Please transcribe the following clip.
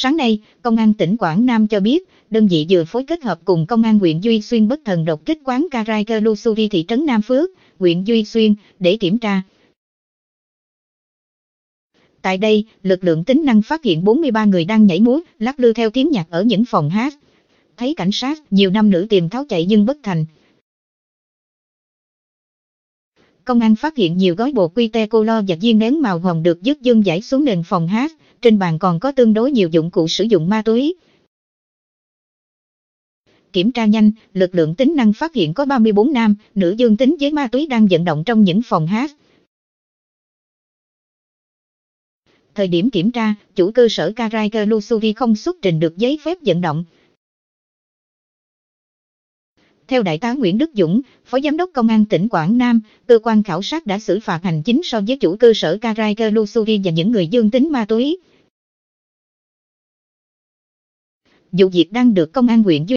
Sáng nay, Công an tỉnh Quảng Nam cho biết, đơn vị vừa phối kết hợp cùng Công an huyện Duy Xuyên bất thần đột kích quán karaoke Lusuri thị trấn Nam Phước, huyện Duy Xuyên, để kiểm tra. Tại đây, lực lượng tính năng phát hiện 43 người đang nhảy múa, lắc lư theo tiếng nhạc ở những phòng hát. Thấy cảnh sát, nhiều nam nữ tìm tháo chạy nhưng bất thành công an phát hiện nhiều gói bột quy tê cô lo và viên nén màu hồng được dứt dương giải xuống nền phòng hát, trên bàn còn có tương đối nhiều dụng cụ sử dụng ma túy. Kiểm tra nhanh, lực lượng tính năng phát hiện có 34 nam, nữ dương tính với ma túy đang vận động trong những phòng hát. Thời điểm kiểm tra, chủ cơ sở Karaike Lusuvi không xuất trình được giấy phép vận động, theo Đại tá Nguyễn Đức Dũng, Phó Giám đốc Công an tỉnh Quảng Nam, cơ quan khảo sát đã xử phạt hành chính so với chủ cơ sở Karaike Lusuri và những người dương tính ma túy. Vụ việc đang được Công an huyện Duy